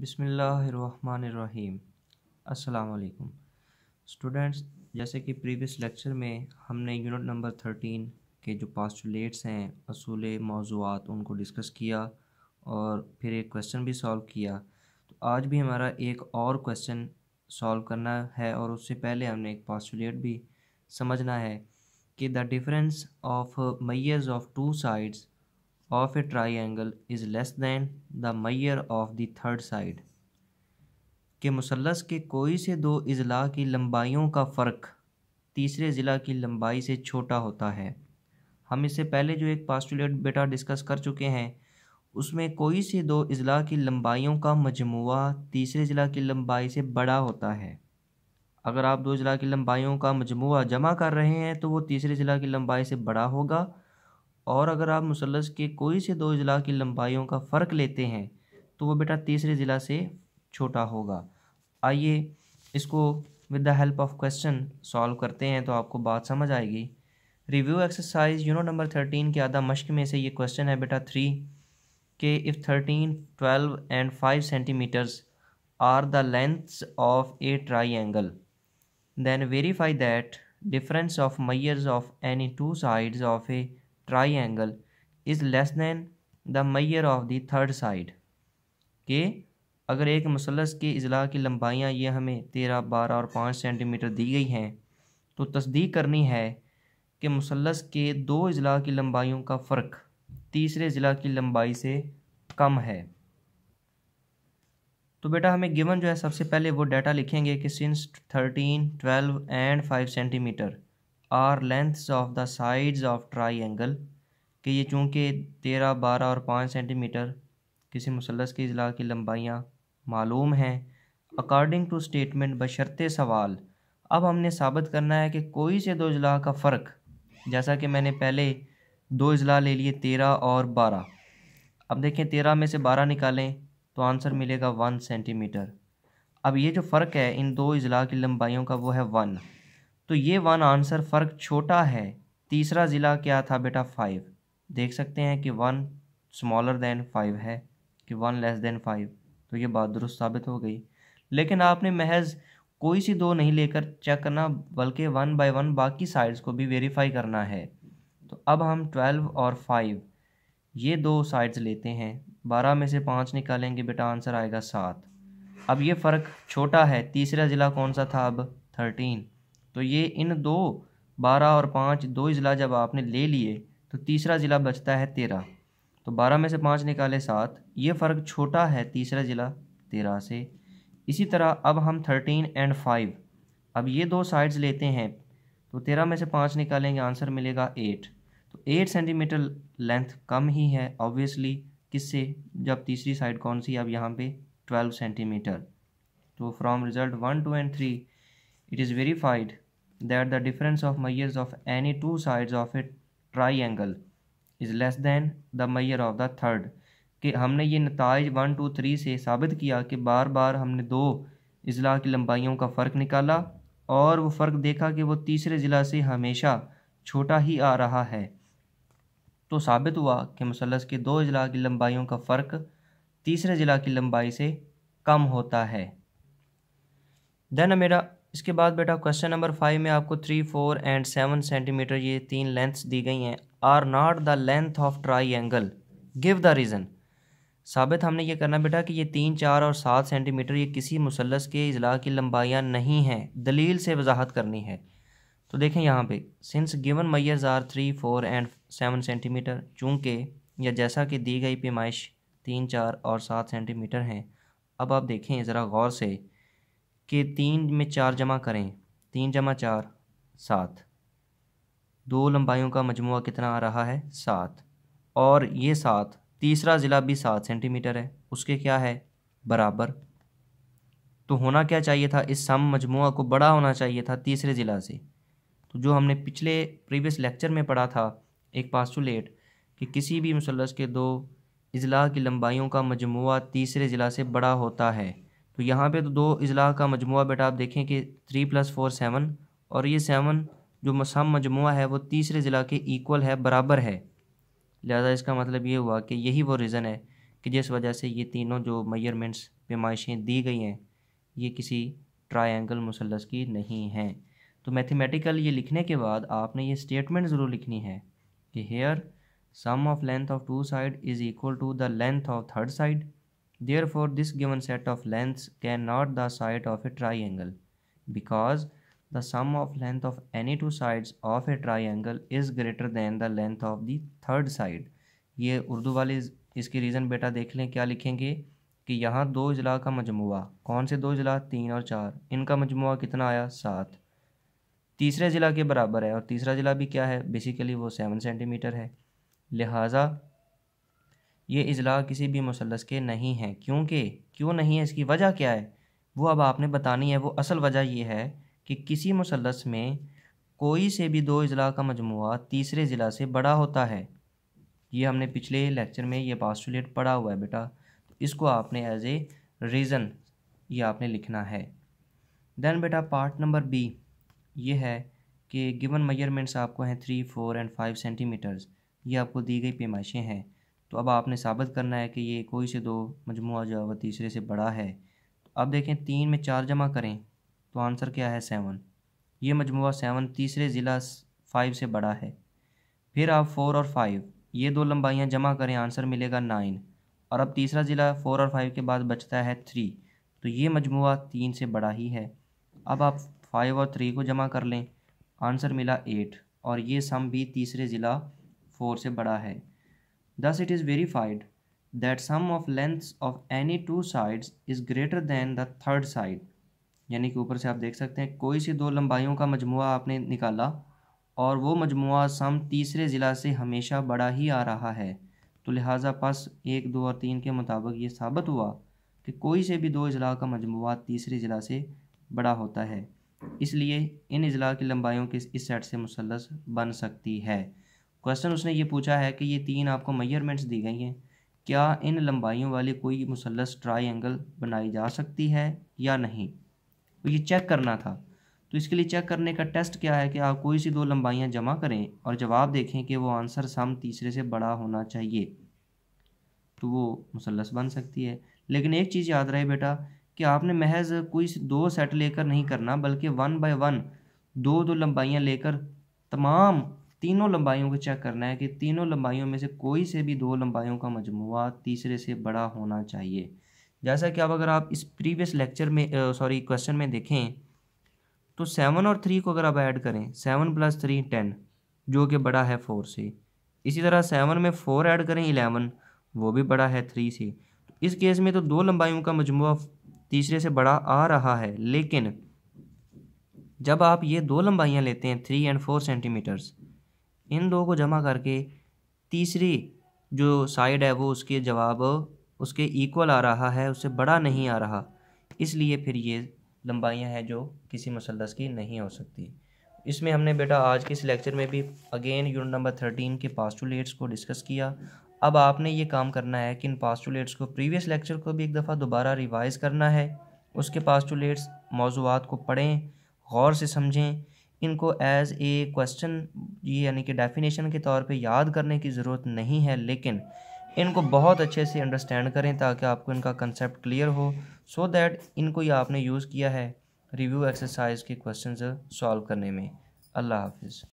बिसमीम् अल्लाम स्टूडेंट्स जैसे कि प्रीवियस लेक्चर में हमने यूनिट नंबर थर्टीन के जो पास्टुलेट्स हैं असूल मौजूद उनको डिस्कस किया और फिर एक क्वेश्चन भी सॉल्व किया तो आज भी हमारा एक और क्वेश्चन सॉल्व करना है और उससे पहले हमने एक पास्टुलेट भी समझना है कि the difference of measures of two sides of a triangle is less than the measure of the third side के मुसलस के कोई से दो अजला की लंबाइयों का फ़र्क तीसरे ज़िला की लंबाई से छोटा होता है हम इससे पहले जो एक पास्टुलेट बेटा डिस्कस कर चुके हैं उसमें कोई से दो अजला की लंबाइयों का मजमू तीसरे ज़िला की लंबाई से बड़ा होता है अगर आप दो ज़िला की लंबाइयों का मजमू जमा कर रहे हैं तो वो तीसरे ज़िला की लंबाई से बड़ा होगा और अगर आप मुसलस के कोई से दो अजला की लंबाइयों का फ़र्क लेते हैं तो वो बेटा तीसरे ज़िला से छोटा होगा आइए इसको with the help of question solve करते हैं तो आपको बात समझ आएगी review exercise you know number thirteen के आधा मश्क में से ये क्वेश्चन है बेटा थ्री के if thirteen twelve and five centimetres are the lengths of a triangle then verify that difference of measures of any two sides of a angle is less than the measure of the third side के अगर एक मुसलस के अजला की लंबाइयाँ ये हमें तेरह बारह और पाँच सेंटीमीटर दी गई हैं तो तस्दीक करनी है कि मुसलस के दो अजला की लंबाइयों का फ़र्क तीसरे अजला की लंबाई से कम है तो बेटा हमें गिवन जो है सबसे पहले वो डाटा लिखेंगे कि since thirteen twelve and five centimetre are lengths of the sides of angle कि ये चूँकि तेरह बारह और पाँच सेंटीमीटर किसी मुसलस की अजला की लंबाइयाँ मालूम हैं अकॉर्डिंग टू स्टेटमेंट बशर्ते सवाल अब हमने साबित करना है कि कोई से दो अजला का फ़र्क जैसा कि मैंने पहले दो अजला ले लिए तेरह और बारह अब देखें तेरह में से बारह निकालें तो आंसर मिलेगा वन सेंटीमीटर अब ये जो फ़र्क है इन दो अजला की लंबाइयों का वो है वन तो ये वन आंसर फ़र्क छोटा है तीसरा ज़िला क्या था बेटा फाइव देख सकते हैं कि वन स्मॉलर देन फाइव है कि वन लेस देन फाइव तो ये बात दुरुस्त साबित हो गई लेकिन आपने महज कोई सी दो नहीं लेकर चेक करना बल्कि वन बाय वन बाकी साइड्स को भी वेरीफाई करना है तो अब हम ट्वेल्व और फाइव ये दो साइड्स लेते हैं बारह में से पाँच निकालेंगे बेटा आंसर आएगा सात अब ये फ़र्क छोटा है तीसरा ज़िला कौन सा था अब थर्टीन तो ये इन दो बारह और पाँच दो ज़िला जब आपने ले लिए तो तीसरा ज़िला बचता है तेरह तो बारह में से पाँच निकाले सात ये फ़र्क छोटा है तीसरा ज़िला तेरह से इसी तरह अब हम थर्टीन एंड फाइव अब ये दो साइड्स लेते हैं तो तेरह में से पाँच निकालेंगे आंसर मिलेगा एट तो एट सेंटीमीटर लेंथ कम ही है ऑब्वियसली किससे जब तीसरी साइड कौन सी अब यहाँ पे ट्वेल्व सेंटीमीटर तो from result one two and three It is verified that the difference of measures of any two sides of a triangle is less than the measure of the third कि हमने ये नतज one two three से साबित किया कि बार बार हमने दो अजला की लंबाइयों का फ़र्क निकाला और वो फ़र्क देखा कि वो तीसरे ज़िला से हमेशा छोटा ही आ रहा है तो साबित हुआ कि मुसलस के दो अजला की लंबाइयों का फ़र्क तीसरे ज़िला की लंबाई से कम होता है देन मेरा इसके बाद बेटा क्वेश्चन नंबर फाइव में आपको three four and seven centimetre ये तीन लेंथ्स दी गई हैं are not the length of triangle give the reason साबित हमने ये करना बेटा कि ये तीन चार और सात सेंटीमीटर ये किसी मुसलस के अजला की लंबाइयाँ नहीं हैं दलील से वजाहत करनी है तो देखें यहाँ पे since given measures are three four and seven centimetre चूँकि या जैसा कि दी गई पेमाइश तीन चार और सात सेंटीमीटर हैं अब आप देखें ज़रा गौर से कि तीन में चार जमा करें तीन जमा चार सात दो लंबाइयों का मजमु कितना आ रहा है सात और ये सात तीसरा ज़िला भी सात सेंटीमीटर है उसके क्या है बराबर तो होना क्या चाहिए था इस सम मजमु को बड़ा होना चाहिए था तीसरे ज़िला से तो जो हमने पिछले प्रीवियस लेक्चर में पढ़ा था एक पास्टूलेट कि किसी भी मुसलस के दो अजला की लंबाइयों का मजमु तीसरे ज़िला से बड़ा होता है तो यहाँ पे तो दो अजला का मजमू बेटा आप देखें कि थ्री प्लस फोर सेवन और ये सेवन जो सम मजमू है वो तीसरे ज़िला के इक्वल है बराबर है लिहाजा इसका मतलब ये हुआ कि यही वो रीज़न है कि जिस वजह से ये तीनों जो मेयरमेंट्स पेमाइशें दी गई हैं ये किसी ट्रायंगल मुसलस की नहीं हैं तो मैथमेटिकल ये लिखने के बाद आपने ये स्टेटमेंट ज़रूर लिखनी है कि here sum of length of two side is equal to the length of third side Therefore, this given set of lengths cannot the side of a triangle because the sum of length of any two sides of a triangle is greater than the length of the third side. ये उर्दू वाले इसकी reason बेटा देख लें क्या लिखेंगे कि यहाँ दो अजला का मजमु कौन से दो अजला तीन और चार इनका मजमु कितना आया सात तीसरे ज़िला के बराबर है और तीसरा ज़िला भी क्या है बेसिकली वो सेवन सेंटीमीटर है लिहाजा ये अजला किसी भी मुसलस के नहीं हैं क्योंकि क्यों नहीं है इसकी वजह क्या है वो अब आपने बतानी है वो असल वजह यह है कि किसी मुसलस में कोई से भी दो अजला का मजमु तीसरे ज़िला से बड़ा होता है ये हमने पिछले लेक्चर में ये पास्टुलेट पढ़ा हुआ है बेटा इसको आपने एज ए रीज़न ये आपने लिखना है देन बेटा पार्ट नंबर बी ये है कि गिवन मेजरमेंट्स आपको हैं three four and five centimetres ये आपको दी गई पेमाइशें हैं तो अब आपने साबित करना है कि ये कोई से दो मजमू जो है वह तीसरे से बड़ा है तो अब देखें तीन में चार जमा करें तो आंसर क्या है सेवन ये मजमू सेवन तीसरे ज़िला फाइव से बड़ा है फिर आप फोर और फाइव ये दो लंबाइयाँ जमा करें आंसर मिलेगा नाइन और अब तीसरा ज़िला फ़ोर और फाइव के बाद बचता है थ्री तो ये मजमू तीन से बड़ा ही है अब आप फाइव और थ्री को जमा कर लें आंसर मिला एट और ये सम भी तीसरे ज़िला फोर से बड़ा है Thus it is verified that sum of lengths of any two sides is greater than the third side यानी कि ऊपर से आप देख सकते हैं कोई सी दो लंबाइयों का मजमु आपने निकाला और वो मजमु सम तीसरे ज़िला से हमेशा बड़ा ही आ रहा है तो लिहाजा पास एक दो और तीन के मुताबिक ये साबित हुआ कि कोई से भी दो अजला का मजमु तीसरे ज़िला से बड़ा होता है इसलिए इन अजला की लंबाइयों के इस सेट से मुसलस बन सकती है क्वेश्चन उसने ये पूछा है कि ये तीन आपको मेजरमेंट्स दी गई हैं क्या इन लंबाइयों वाली कोई मुसलस ट्राइंगल बनाई जा सकती है या नहीं तो ये चेक करना था तो इसके लिए चेक करने का टेस्ट क्या है कि आप कोई सी दो लंबाइयाँ जमा करें और जवाब देखें कि वो आंसर सम तीसरे से बड़ा होना चाहिए तो वो मुसलस बन सकती है लेकिन एक चीज़ याद रहे बेटा कि आपने महज कोई दो सेट लेकर नहीं करना बल्कि वन बाय वन दो दो लंबाइयाँ लेकर तमाम तीनों लंबाइयों को चेक करना है कि तीनों लंबाइयों में से कोई से भी दो लंबाइयों का मजमु तीसरे से बड़ा होना चाहिए जैसा कि अब अगर आप इस प्रीवियस लेक्चर में सॉरी क्वेश्चन में देखें तो सेवन और थ्री को अगर आप ऐड करें सेवन प्लस थ्री टेन जो कि बड़ा है फोर से इसी तरह सेवन में फ़ोर ऐड करें इलेवन वो भी बड़ा है थ्री से इस केस में तो दो लंबाइयों का मजमु तीसरे से बड़ा आ रहा है लेकिन जब आप ये दो लंबाइयाँ लेते हैं थ्री एंड फोर सेंटीमीटर्स इन दो को जमा करके तीसरी जो साइड है वो उसके जवाब उसके इक्वल आ रहा है उससे बड़ा नहीं आ रहा इसलिए फिर ये लंबाइयाँ हैं जो किसी मुसलस की नहीं हो सकती इसमें हमने बेटा आज के इस लेक्चर में भी अगेन यूनिट नंबर थर्टीन के पास्टूलेट्स को डिस्कस किया अब आपने ये काम करना है कि इन पास्टूलेट्स को प्रीवियस लेक्चर को भी एक दफ़ा दोबारा रिवाइज़ करना है उसके पास्टूलेट्स मौजूद को पढ़ें गौर से समझें इनको एज ए क्वेश्चन यानी कि डेफिनेशन के तौर पे याद करने की ज़रूरत नहीं है लेकिन इनको बहुत अच्छे से अंडरस्टैंड करें ताकि आपको इनका कंसेप्ट क्लियर हो सो so दैट इनको ये आपने यूज़ किया है रिव्यू एक्सरसाइज के क्वेश्चन सॉल्व करने में अल्लाह हाफिज़